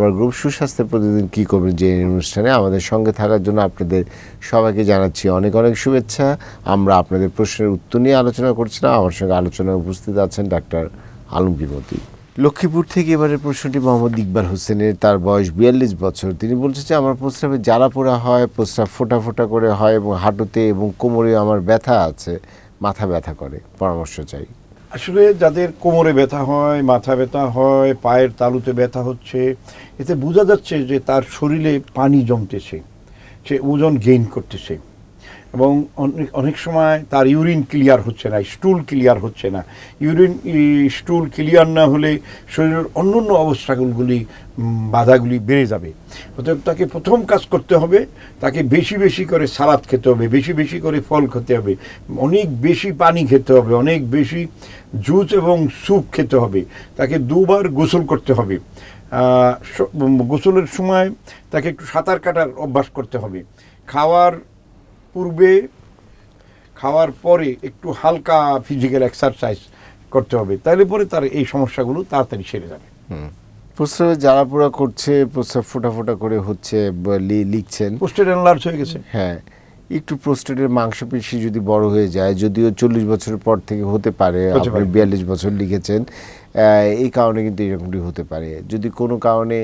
আমার গ্রুপ সুস্বাস্থ্যের প্রতিদিন কী করবেন যে অনুষ্ঠানে আমাদের সঙ্গে থাকার জন্য আপনাদের সবাইকে জানাচ্ছি অনেক অনেক শুভেচ্ছা আমরা আপনাদের প্রশ্নের উত্তর নিয়ে আলোচনা করছিলাম আমার সঙ্গে আলোচনায় উপস্থিত আছেন ডাক্তার আলমগীরমতি লক্ষ্মীপুর থেকে এবারে প্রশ্নটি মোহাম্মদ ইকবাল হোসেনের তার বয়স বিয়াল্লিশ বছর তিনি বলছে যে আমার প্রস্রাবে জ্বালা পোড়া হয় প্রস্রাব ফোটা ফোটা করে হয় এবং হাঁটুতে এবং কোমরে আমার ব্যথা আছে মাথা ব্যথা করে পরামর্শ চাই আসলে যাদের কোমরে ব্যথা হয় মাথা ব্যথা হয় পায়ের তালুতে ব্যথা হচ্ছে এতে বোঝা যাচ্ছে যে তার শরীরে পানি জমতেছে সে ওজন গেইন করতেছে এবং অনেক অনেক সময় তার ইউরিন ক্লিয়ার হচ্ছে না স্টুল ক্লিয়ার হচ্ছে না ইউরিন স্টুল ক্লিয়ার না হলে শরীরের অন্য অন্য অবস্থাগুলি বাধাগুলি বেড়ে যাবে অতএব তাকে প্রথম কাজ করতে হবে তাকে বেশি বেশি করে সালাদ খেতে হবে বেশি বেশি করে ফল খেতে হবে অনেক বেশি পানি খেতে হবে অনেক বেশি জুস এবং স্যুপ খেতে হবে তাকে দুবার গোসল করতে হবে গোসলের সময় তাকে একটু সাঁতার কাটার অভ্যাস করতে হবে খাওয়ার পূর্বে খাওয়ার পরে একটু হালকা ফিজিক্যাল এক্সারসাইজ করতে হবে তাহলে পরে তার এই সমস্যাগুলো তাড়াতাড়ি সেরে যাবে প্রস্রাবে জ্বালা পোড়া করছে প্রস্রাব ফোটা ফোটা করে হচ্ছে লিখছেন প্রোস্টেট এনলার্জ হয়ে গেছে হ্যাঁ একটু প্রোস্টেটের মাংসপেশি যদি বড় হয়ে যায় যদিও চল্লিশ বছর পর থেকে হতে পারে আপনি বিয়াল্লিশ বছর লিখেছেন এই কারণে কিন্তু এরকমটি হতে পারে যদি কোনো কারণে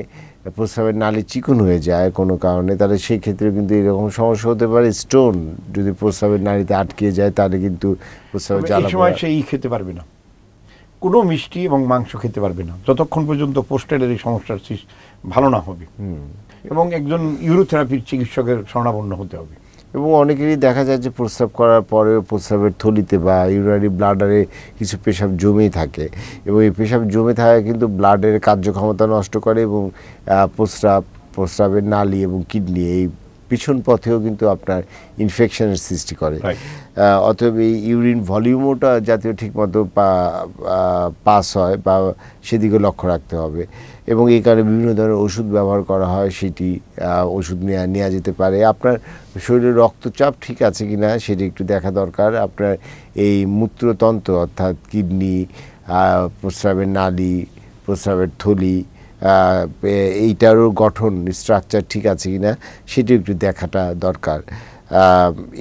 প্রস্রাবের নালি চিকন হয়ে যায় কোনো কারণে তাহলে সেই ক্ষেত্রে কিন্তু এরকম সমস্যা হতে পারে স্টোন যদি প্রস্রাবের নালিতে আটকে যায় তাহলে কিন্তু প্রস্রাবের জ্বালা সময় সেই খেতে পারবে না কোনো মিষ্টি এবং মাংস খেতে পারবে না যতক্ষণ পর্যন্ত পোস্টেলের এই সমস্যার ভালো না হবে এবং একজন ইউরোথেরাপির চিকিৎসকের শরণাপন্ন হতে হবে এবং অনেকেরই দেখা যায় যে প্রস্রাব করার পরেও প্রস্রাবের থলিতে বা ইউরারি ব্লাডারে কিছু পেশাব জমেই থাকে এবং এই পেশাব জমে থাকে কিন্তু ব্লাডের কার্যক্ষমতা নষ্ট করে এবং প্রস্রাব প্রস্রাবের নালী এবং কিডনি এই পিছন পথেও কিন্তু আপনার ইনফেকশনের সৃষ্টি করে অতএব এই ইউরিন ভলিউমওটা জাতীয় ঠিকমতো পাস হয় বা সেদিকে লক্ষ্য রাখতে হবে এবং এই কারণে বিভিন্ন ধরনের ওষুধ ব্যবহার করা হয় সেটি ওষুধ নেওয়া নেওয়া যেতে পারে আপনার শরীরে রক্তচাপ ঠিক আছে কি না সেটি একটু দেখা দরকার আপনার এই মূত্রতন্ত্র অর্থাৎ কিডনি প্রস্রাবের নালি প্রস্রাবের থলি এইটারও গঠন স্ট্রাকচার ঠিক আছে কি না সেটিও একটু দেখাটা দরকার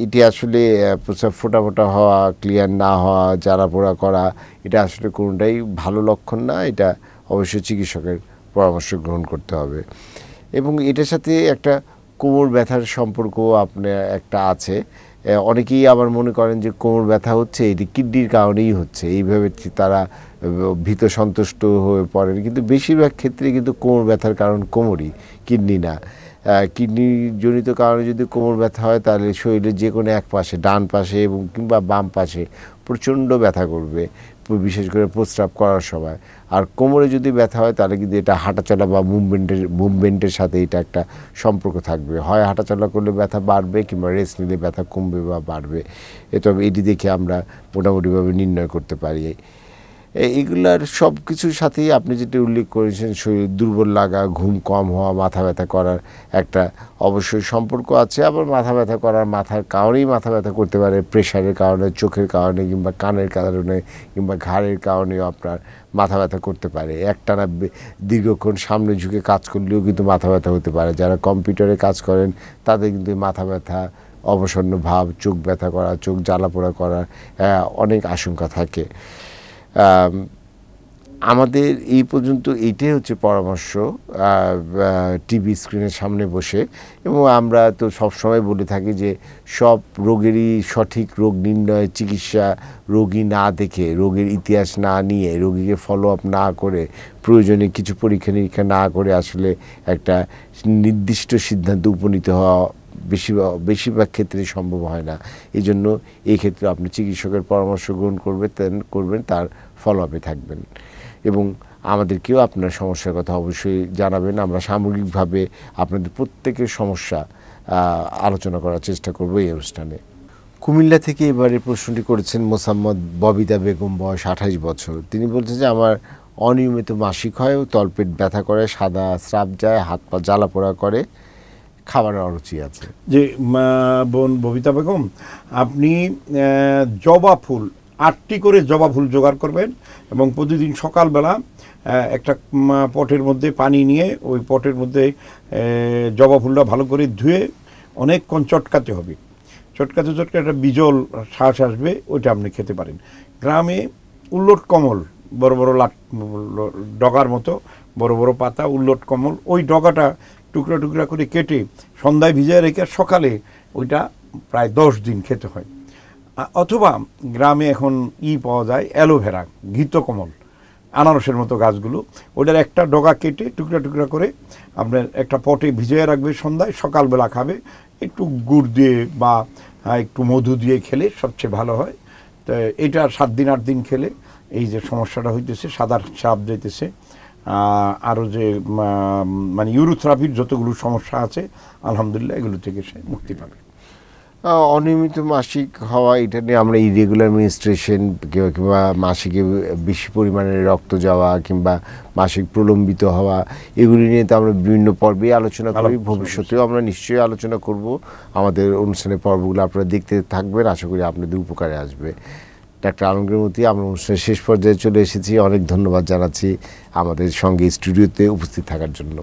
এটি আসলে প্রস্রাব ফোটা ফোটা হওয়া ক্লিয়ার না হওয়া জ্বালা পোড়া করা এটা আসলে কোনোটাই ভালো লক্ষণ না এটা অবশ্যই চিকিৎসকের পরামর্শ গ্রহণ করতে হবে এবং এটার সাথে একটা কোমর ব্যথার সম্পর্ক আপনার একটা আছে অনেকেই আবার মনে করেন যে কোমর ব্যথা হচ্ছে এটি কিডনির কারণেই হচ্ছে এইভাবে তারা ভীত সন্তুষ্ট হয়ে পড়েন কিন্তু বেশিরভাগ ক্ষেত্রে কিন্তু কোমর ব্যথার কারণ কোমরই কিডনি না কিডনিজনিত কারণে যদি কোমর ব্যথা হয় তাহলে শরীরের যে কোনো এক পাশে ডান পাশে এবং কিংবা বাম পাশে প্রচণ্ড ব্যথা করবে বিশেষ করে প্রস্রাব করার সময় আর কোমরে যদি ব্যথা হয় তাহলে কিন্তু এটা হাঁটাচলা বা মুভমেন্টের মুভমেন্টের সাথে এটা একটা সম্পর্ক থাকবে হয় হাঁটাচলা করলে ব্যথা বাড়বে কিংবা রেস্ট নিলে ব্যথা কমবে বা বাড়বে তবে এটি দেখে আমরা মোটামুটিভাবে নির্ণয় করতে পারি এইগুলার সব কিছুর সাথেই আপনি যেটি উল্লেখ করেছেন শরীর দুর্বল লাগা ঘুম কম হওয়া মাথা ব্যথা করার একটা অবশ্যই সম্পর্ক আছে আবার মাথা ব্যথা করার মাথার কারণেই মাথা ব্যথা করতে পারে প্রেশারের কারণে চোখের কারণে কিংবা কানের কারণে কিংবা ঘাড়ের কারণেও আপনার মাথা ব্যথা করতে পারে একটানা দীর্ঘক্ষণ সামনে ঝুঁকে কাজ করলেও কিন্তু মাথা ব্যথা হতে পারে যারা কম্পিউটারে কাজ করেন তাদের কিন্তু মাথা ব্যথা অবসন্ন ভাব চোখ ব্যথা করা চোখ জ্বালাপোড়া করার অনেক আশঙ্কা থাকে আমাদের এই পর্যন্ত এইটাই হচ্ছে পরামর্শ টিভি স্ক্রিনের সামনে বসে এবং আমরা তো সবসময় বলে থাকি যে সব রোগেরই সঠিক রোগ নির্ণয় চিকিৎসা রোগী না দেখে রোগের ইতিহাস না নিয়ে রোগীকে ফলো আপ না করে প্রয়োজনে কিছু পরীক্ষা নিরীক্ষা না করে আসলে একটা নির্দিষ্ট সিদ্ধান্ত উপনীত হওয়া বেশিরভাগ বেশিরভাগ ক্ষেত্রে সম্ভব হয় না এই জন্য এই ক্ষেত্রে আপনি চিকিৎসকের পরামর্শ গ্রহণ করবে করবেন তার ফলো আপে থাকবেন এবং আমাদেরকেও আপনার সমস্যার কথা অবশ্যই জানাবেন আমরা সামগ্রিকভাবে আপনাদের প্রত্যেকের সমস্যা আলোচনা করার চেষ্টা করব এই অনুষ্ঠানে কুমিল্লা থেকে এবারে প্রশ্নটি করেছেন মোসাম্মদ ববিতা বেগম বয়স আঠাশ বছর তিনি বলছেন যে আমার অনিয়মিত মাসিক হয় ও তলপেট ব্যথা করে সাদা স্রাব যায় হাত পা জ্বালা পোড়া করে খাবারের অরুচি আছে যে বোন ববিতা বেগম আপনি জবা ফুল আটটি করে জবা ফুল জোগাড় করবেন এবং প্রতিদিন সকালবেলা একটা পটের মধ্যে পানি নিয়ে ওই পটের মধ্যে জবা ফুলটা ভালো করে ধুয়ে অনেকক্ষণ চটকাতে হবে চটকাতে চটকাতে একটা বিজল শ্বাস আসবে ওইটা আপনি খেতে পারেন গ্রামে উল্লট কমল বড় বড় লাট ডগার মতো বড় বড় পাতা উল্লট কমল ওই ডগাটা টুকরা টুকরা করে কেটে সন্ধ্যায় ভিজিয়ে রেখে সকালে ওইটা প্রায় দশ দিন খেতে হয় অথবা গ্রামে এখন ই পাওয়া যায় অ্যালোভেরা কমল আনারসের মতো গাছগুলো ওটার একটা ডগা কেটে টুকরা টুকরা করে আপনার একটা পটে ভিজিয়ে রাখবে সন্ধ্যায় সকালবেলা খাবে একটু গুড় দিয়ে বা একটু মধু দিয়ে খেলে সবচেয়ে ভালো হয় তো এটা সাত দিন আট দিন খেলে এই যে সমস্যাটা হইতেছে সাদার চাপ যেতেছে আরও যে মানে ইউরোথেরাপির যতগুলো সমস্যা আছে আলহামদুলিল্লাহ এগুলো থেকে সে মুক্তি পাবে অনিয়মিত মাসিক হওয়া এটা নিয়ে আমরা ইরেগুলার মিনিস্ট্রেশন কিংবা মাসিকে বেশি পরিমাণে রক্ত যাওয়া কিংবা মাসিক প্রলম্বিত হওয়া এগুলি নিয়ে তো আমরা বিভিন্ন পর্বে আলোচনা করি ভবিষ্যতেও আমরা নিশ্চয়ই আলোচনা করব আমাদের অনুষ্ঠানের পর্বগুলো আপনারা দেখতে থাকবেন আশা করি আপনাদের উপকারে আসবে ডাক্তার আলমগীর মতি আমরা অনুষ্ঠানের শেষ পর্যায়ে চলে এসেছি অনেক ধন্যবাদ জানাচ্ছি আমাদের সঙ্গে স্টুডিওতে উপস্থিত থাকার জন্য